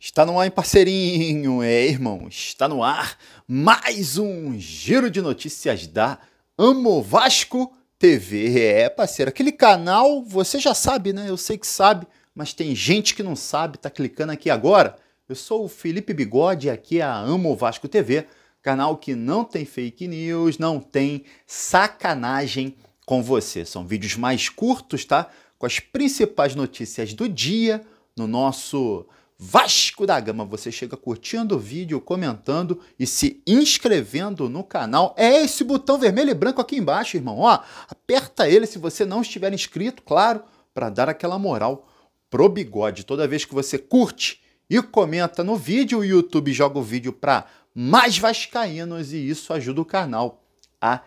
Está no ar, hein, parceirinho? É, irmão, está no ar mais um giro de notícias da Amo Vasco TV. É, parceiro, aquele canal você já sabe, né? Eu sei que sabe, mas tem gente que não sabe, tá clicando aqui agora. Eu sou o Felipe Bigode e aqui é a Amo Vasco TV, canal que não tem fake news, não tem sacanagem com você. São vídeos mais curtos, tá? Com as principais notícias do dia no nosso Vasco da Gama. Você chega curtindo o vídeo, comentando e se inscrevendo no canal. É esse botão vermelho e branco aqui embaixo, irmão. Ó, aperta ele se você não estiver inscrito, claro, para dar aquela moral pro bigode. Toda vez que você curte e comenta no vídeo, o YouTube joga o vídeo para mais vascaínos e isso ajuda o canal a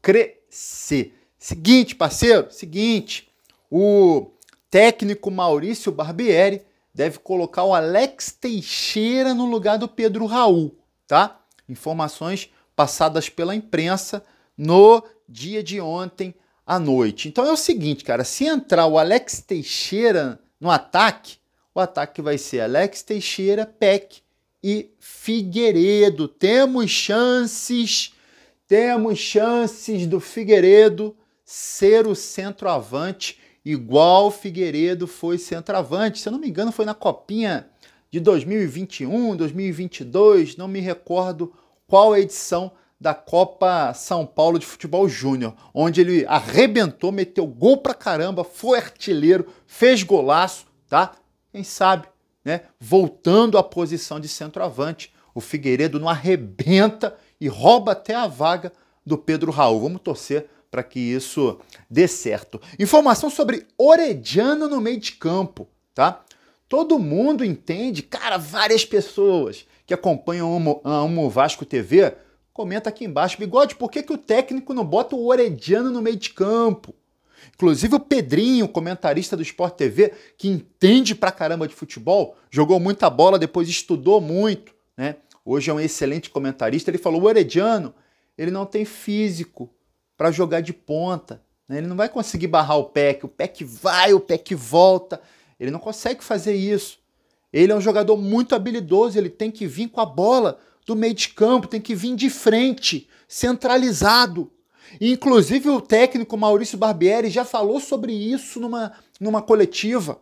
crescer. Seguinte, parceiro, seguinte, o técnico Maurício Barbieri deve colocar o Alex Teixeira no lugar do Pedro Raul, tá? Informações passadas pela imprensa no dia de ontem à noite. Então é o seguinte, cara, se entrar o Alex Teixeira no ataque, o ataque vai ser Alex Teixeira, Peck e Figueiredo. Temos chances, temos chances do Figueiredo ser o centroavante igual Figueiredo foi centroavante. Se eu não me engano, foi na Copinha de 2021, 2022, não me recordo qual edição da Copa São Paulo de Futebol Júnior, onde ele arrebentou, meteu gol pra caramba, foi artilheiro, fez golaço, tá? Quem sabe, né? Voltando à posição de centroavante, o Figueiredo não arrebenta e rouba até a vaga do Pedro Raul. Vamos torcer para que isso dê certo. Informação sobre Orediano no meio de campo, tá? Todo mundo entende, cara, várias pessoas que acompanham a Amo Vasco TV, comenta aqui embaixo, Bigode, por que, que o técnico não bota o Orediano no meio de campo? Inclusive o Pedrinho, comentarista do Sport TV, que entende pra caramba de futebol, jogou muita bola, depois estudou muito, né? Hoje é um excelente comentarista. Ele falou: o Orediano, ele não tem físico para jogar de ponta. Né? Ele não vai conseguir barrar o Peck. O Peck vai, o Peck volta. Ele não consegue fazer isso. Ele é um jogador muito habilidoso. Ele tem que vir com a bola do meio de campo, tem que vir de frente, centralizado. Inclusive o técnico Maurício Barbieri já falou sobre isso numa, numa coletiva.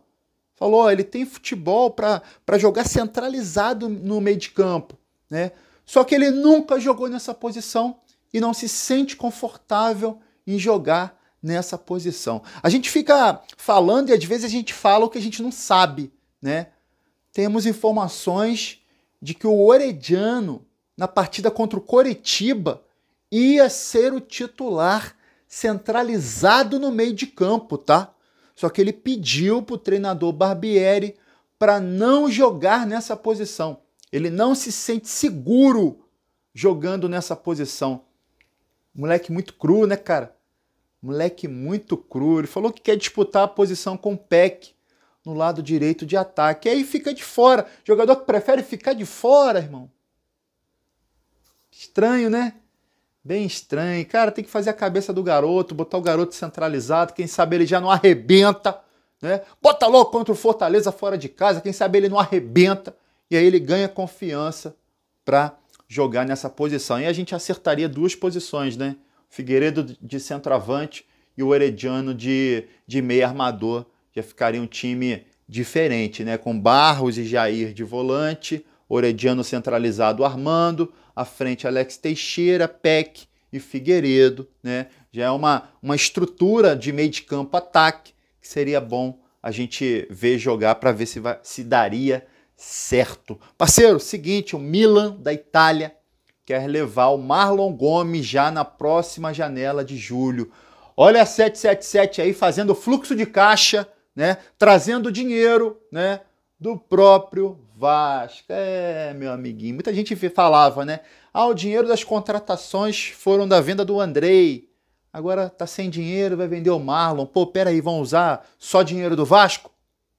Falou, ele tem futebol para jogar centralizado no meio de campo, né? Só que ele nunca jogou nessa posição e não se sente confortável em jogar nessa posição. A gente fica falando e às vezes a gente fala o que a gente não sabe, né? Temos informações de que o Orediano, na partida contra o Coritiba, ia ser o titular centralizado no meio de campo, tá? Só que ele pediu para o treinador Barbieri para não jogar nessa posição. Ele não se sente seguro jogando nessa posição. Moleque muito cru, né, cara? Moleque muito cru. Ele falou que quer disputar a posição com o Peck no lado direito de ataque. aí fica de fora. Jogador que prefere ficar de fora, irmão. Estranho, né? Bem estranho. Cara, tem que fazer a cabeça do garoto, botar o garoto centralizado. Quem sabe ele já não arrebenta, né? Bota logo contra o Fortaleza fora de casa. Quem sabe ele não arrebenta. E aí ele ganha confiança para jogar nessa posição. E a gente acertaria duas posições, né? Figueiredo de centroavante e o Herediano de, de meio armador. Já ficaria um time diferente, né? Com Barros e Jair de volante, Orediano centralizado armando, à frente Alex Teixeira, Peck e Figueiredo, né? Já é uma, uma estrutura de meio de campo ataque que seria bom a gente ver jogar para ver se, vai, se daria certo. Parceiro, seguinte, o Milan da Itália quer levar o Marlon Gomes já na próxima janela de julho. Olha a 777 aí fazendo fluxo de caixa, né? Trazendo dinheiro, né? Do próprio Vasco. É, meu amiguinho. Muita gente falava, né? Ah, o dinheiro das contratações foram da venda do Andrei. Agora tá sem dinheiro, vai vender o Marlon. Pô, peraí, vão usar só dinheiro do Vasco?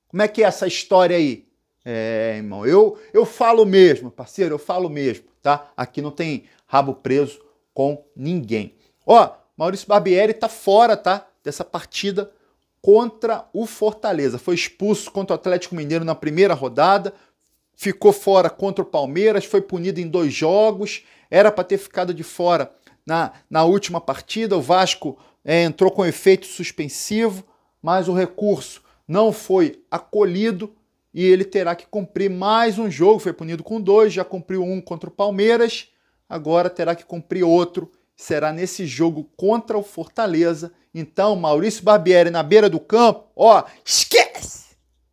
Como é que é essa história aí? É, irmão, eu, eu falo mesmo, parceiro, eu falo mesmo, tá? Aqui não tem rabo preso com ninguém. Ó, Maurício Barbieri tá fora, tá? Dessa partida contra o Fortaleza. Foi expulso contra o Atlético Mineiro na primeira rodada, ficou fora contra o Palmeiras, foi punido em dois jogos, era para ter ficado de fora na, na última partida. O Vasco é, entrou com efeito suspensivo, mas o recurso não foi acolhido e ele terá que cumprir mais um jogo. Foi punido com dois, já cumpriu um contra o Palmeiras, agora terá que cumprir outro. Será nesse jogo contra o Fortaleza. Então, Maurício Barbieri na beira do campo, ó, esquece!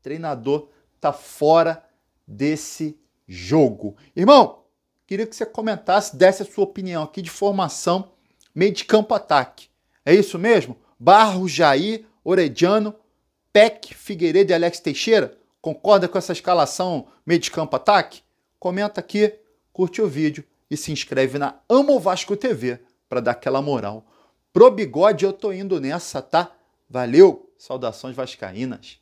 treinador tá fora desse jogo. Irmão, queria que você comentasse, desse a sua opinião aqui de formação, meio de campo ataque. É isso mesmo? Barro, Jair, Orediano, Peck, Figueiredo e Alex Teixeira? Concorda com essa escalação meio de campo ataque? Comenta aqui, curte o vídeo e se inscreve na Amo Vasco TV para dar aquela moral. Pro bigode eu tô indo nessa, tá? Valeu! Saudações vascaínas.